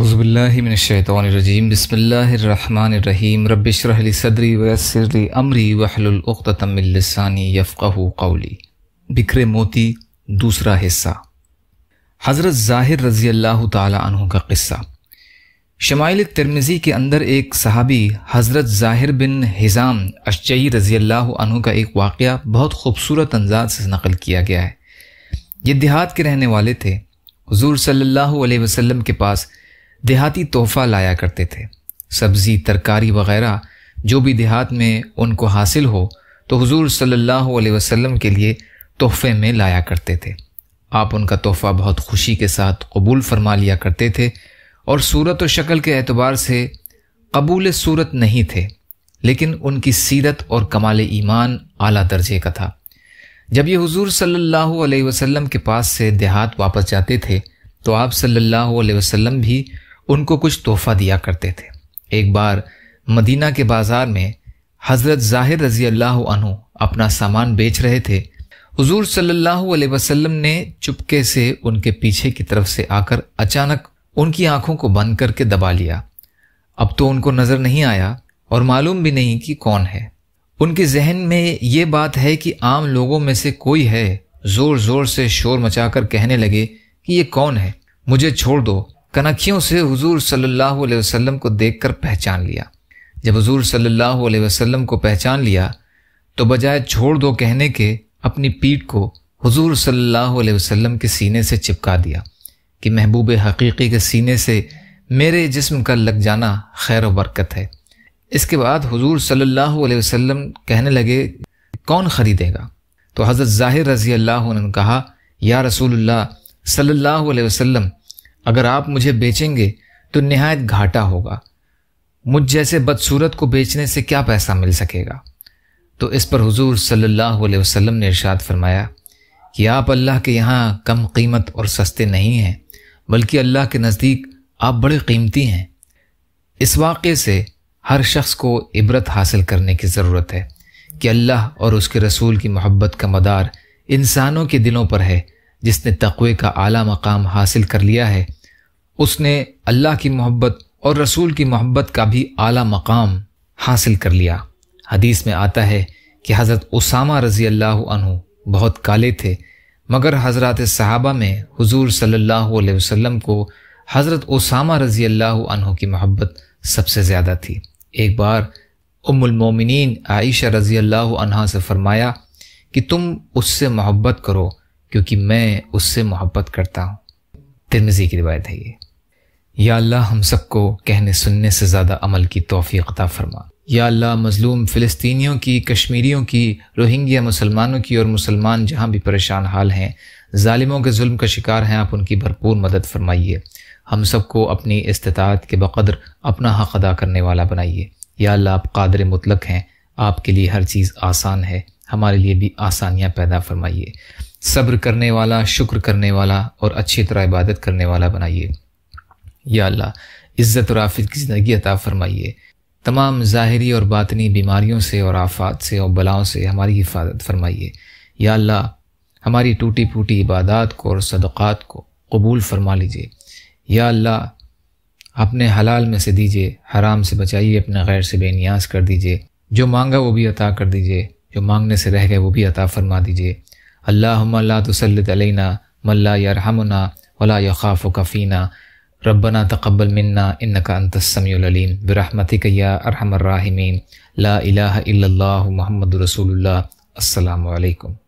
अज़बिल्लिमिनशैतरजीम बसमीम रबिशरली सदरी वसरली अमरी वहलतमिलसानी यफ़क़ कौली बिखरे मोती दूसरा हिस्सा हज़रत ज़ाहिर रज़ी अल्लाह तहों का क़स्सा शमाइल तिरमिज़ी के अंदर एक सहाबी हज़रत ज़ाहिर बिन हिज़ाम अशई रज़ी अल्लाह का एक वाक़ बहुत खूबसूरत अंदाज से नकल किया गया है ये देहात के रहने वाले थे हजूर सल्ला वसम के पास देहाती तोहफा लाया करते थे सब्ज़ी तरकारी वगैरह जो भी देहात में उनको हासिल हो तो हुजूर सल्लल्लाहु अलैहि वसल्लम के लिए तोहफे में लाया करते थे आप उनका तोहफ़ा बहुत खुशी के साथ कबूल फरमा लिया करते थे और सूरत और शक्ल के एतबार से कबूल सूरत नहीं थे लेकिन उनकी सीरत और कमाल ईमान आला दर्जे का था जब ये हुजूर सल्लल्लाहु अलैहि वसल्लम के पास से देहात वापस जाते थे तो आप सल्लल्लाहु अलैहि वसल्लम भी उनको कुछ तोहफा दिया करते थे एक बार मदीना के बाजार में हज़रत ज़ाहिर रजी अल्लाह अपना सामान बेच रहे थे हजूर सल्लल्लाहु अलैहि वसल्लम ने चुपके से उनके पीछे की तरफ से आकर अचानक उनकी आंखों को बंद करके दबा लिया अब तो उनको नज़र नहीं आया और मालूम भी नहीं कि कौन है उनके जहन में ये बात है कि आम लोगों में से कोई है ज़ोर ज़ोर से शोर मचाकर कहने लगे कि ये कौन है मुझे छोड़ दो कनखियों से हुजूर सल्लल्लाहु अलैहि वसल्लम को देखकर पहचान लिया जब हुजूर सल्लल्लाहु अलैहि वसल्लम को पहचान लिया तो बजाय छोड़ दो कहने के अपनी पीठ को हुजूर सल्लल्लाहु अलैहि वसल्लम के सीने से चिपका दिया कि महबूब हकीकी के सीने से मेरे जिस्म का लग जाना खैर बरकत है इसके बाद हुजूर सल्लल्लाहु अलैहि वसल्लम कहने लगे कौन ख़रीदेगा तो हज़रत ज़ाहिर रज़ी अल्लाह ने कहा या रसूलुल्लाह सल्लल्लाहु अलैहि वसल्लम अगर आप मुझे बेचेंगे तो नहायत घाटा होगा मुझ जैसे बदसूरत को बेचने से क्या पैसा मिल सकेगा तो इस पर हुजूर सल्लल्लाहु अलैहि वसल्लम ने इरशाद फरमाया कि आप अल्लाह के यहाँ कम कीमत और सस्ते नहीं हैं बल्कि अल्लाह के नज़दीक आप बड़े कीमती हैं इस वाक़े से हर शख्स को इबरत हासिल करने की ज़रूरत है कि अल्लाह और उसके रसूल की मोहब्बत का मदार इंसानों के दिलों पर है जिसने तकवे का आला मकाम हासिल कर लिया है उसने अल्लाह की मोहब्बत और रसूल की मोहब्बत का भी आला मकाम हासिल कर लिया हदीस में आता है कि हज़रत उसामा रज़ी अल्लाह बहुत काले थे मगर हज़रत साहबा में हुजूर सल्लल्लाहु अलैहि वसल्लम को हज़रत उसामा रज़ी अल्लाह की मोहब्बत सबसे ज़्यादा थी एक बार उमोमिन आयशा रज़ी अल्लाह से फ़रमाया कि तुम उससे मोहब्बत करो क्योंकि मैं उससे मोहब्बत करता हूँ तिरमिजी की रिवायत है ये या अल्लाह हम सबको कहने सुनने से ज़्यादा अमल की तोहफी अता फरमा या अल्लाह मज़लूम फ़लस्तीनियों की कश्मीरियों की रोहिंग्या मुसलमानों की और मुसलमान जहाँ भी परेशान हाल हैं ालिमों के जुल्म का शिकार हैं आप उनकी भरपूर मदद फरमाइए हम सबको अपनी इस्तात के बकदर अपना हक़ अदा करने वाला बनाइए या अल्लाह आप कादर मुतलक हैं आपके लिए हर चीज़ आसान है हमारे लिए भी आसानियाँ पैदा फरमाइए सब्र करने वाला शुक्र करने वाला और अच्छी तरह इबादत करने वाला बनाइए या अल्लाह इज़्ज़त और आफत की ज़िंदगी अता फरमाइए तमाम ज़ाहरी और बातनी बीमारियों से और आफात से और बलाओं से हमारी हिफाजत फरमाइए या अल्लाह हमारी टूटी फूटी इबादत को और सदक़ात को कबूल फरमा लीजिए या अल्लाह अपने हलाल में से दीजिए हराम से बचाइए अपने गैर से बेनियाज कर दीजिए जो मांगा वो भी अता कर दीजिए जो मांगने से रह गए वो भी अता फरमा दीजिए अल्लाह अलैना मल्ला यरहमना वला यखाफ़ कफ़ीना रब्बना तकबल मन्ना इन का अंतसमीम बरहमतिक या राहिमीन ला इलाह इल्लल्लाहु मोहम्मद रसूलुल्लाह अस्सलाम वालेकुम